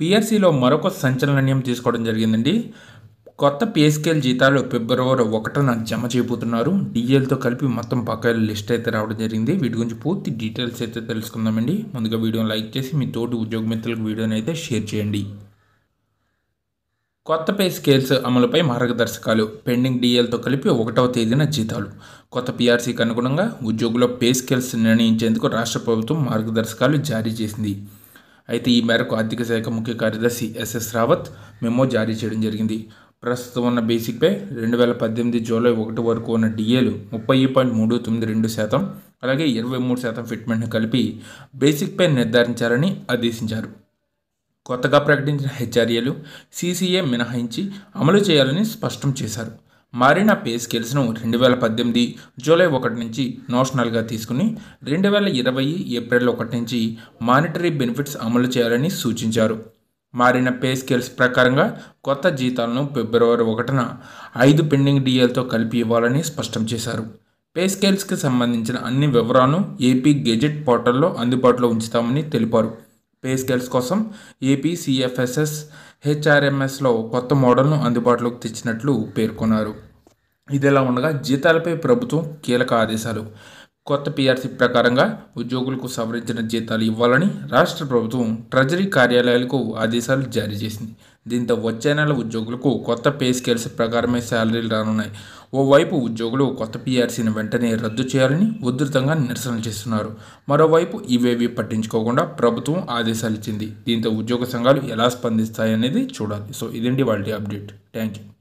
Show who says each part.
Speaker 1: పిఎస్సిలో మరొక సంచలన నిర్ణయం తీసుకోవడం జరిగిందండి కొత్త పిఎస్కేల్ జీతాలు ఫిబ్రవరి ఒకటన జమ చేయబోతున్నారు డీజేలతో కలిపి మొత్తం పక్క లిస్ట్ అయితే రావడం జరిగింది వీటి గురించి పూర్తి డీటెయిల్స్ అయితే తెలుసుకుందామండి ముందుగా వీడియోని లైక్ చేసి మీ తోటి ఉద్యోగ మిత్రులకు వీడియోని అయితే షేర్ చేయండి కొత్త పే స్కేల్స్ అమలుపై మార్గదర్శకాలు పెండింగ్ డీఎల్తో కలిపి ఒకటవ తేదీన జీతాలు కొత్త పీఆర్సీకి అనుగుణంగా ఉద్యోగుల పే స్కేల్స్ నిర్ణయించేందుకు రాష్ట్ర ప్రభుత్వం మార్గదర్శకాలు జారీ చేసింది అయితే ఈ మేరకు ఆర్థిక శాఖ ముఖ్య కార్యదర్శి ఎస్ఎస్ రావత్ మెమో జారీ చేయడం జరిగింది ప్రస్తుతం ఉన్న బేసిక్పై రెండు వేల పద్దెనిమిది జూలై ఒకటి వరకు ఉన్న డిఏలు ముప్పై పాయింట్ మూడు తొమ్మిది రెండు శాతం అలాగే ఇరవై మూడు శాతం ఫిట్మెంట్ను కలిపి బేసిక్పై నిర్ధారించాలని ఆదేశించారు కొత్తగా ప్రకటించిన హెచ్ఆర్ఏలు సీసీఏ మినహాయించి అమలు చేయాలని స్పష్టం చేశారు మారిన పే స్కేల్స్ను రెండు వేల పద్దెనిమిది జూలై ఒకటి నుంచి నోషనల్గా తీసుకుని రెండు వేల ఇరవై ఏప్రిల్ ఒకటి నుంచి మానిటరీ బెనిఫిట్స్ అమలు చేయాలని సూచించారు మారిన పే స్కేల్స్ ప్రకారంగా కొత్త జీతాలను ఫిబ్రవరి ఒకటిన ఐదు పెండింగ్ డిఎల్తో కలిపి ఇవ్వాలని స్పష్టం చేశారు పే స్కేల్స్కి సంబంధించిన అన్ని వివరాలను ఏపీ గెజెట్ పోర్టల్లో అందుబాటులో ఉంచుతామని తెలిపారు పే స్కేల్స్ కోసం ఏపీ సిఎఫ్ఎస్ఎస్ హెచ్ఆర్ఎంఎస్లో కొత్త మోడల్ను అందుబాటులోకి తెచ్చినట్లు పేర్కొన్నారు ఇదిలా ఉండగా జీతాలపై ప్రభుత్వం కీలక ఆదేశాలు కొత్త పీఆర్సీ ప్రకారంగా ఉద్యోగులకు సవరించిన జీతాలు ఇవ్వాలని రాష్ట్ర ప్రభుత్వం ట్రెజరీ కార్యాలయాలకు ఆదేశాలు జారీ చేసింది దీంతో వచ్చే నెల ఉద్యోగులకు కొత్త పే స్కేల్స్ ప్రకారమే శాలరీలు రానున్నాయి ఓవైపు ఉద్యోగులు కొత్త పీఆర్సీని వెంటనే రద్దు చేయాలని ఉధృతంగా నిరసన చేస్తున్నారు మరోవైపు ఇవేవి పట్టించుకోకుండా ప్రభుత్వం ఆదేశాలు ఇచ్చింది దీంతో ఉద్యోగ సంఘాలు ఎలా స్పందిస్తాయనేది చూడాలి సో ఇదేంటి వాళ్ళ అప్డేట్ థ్యాంక్ యూ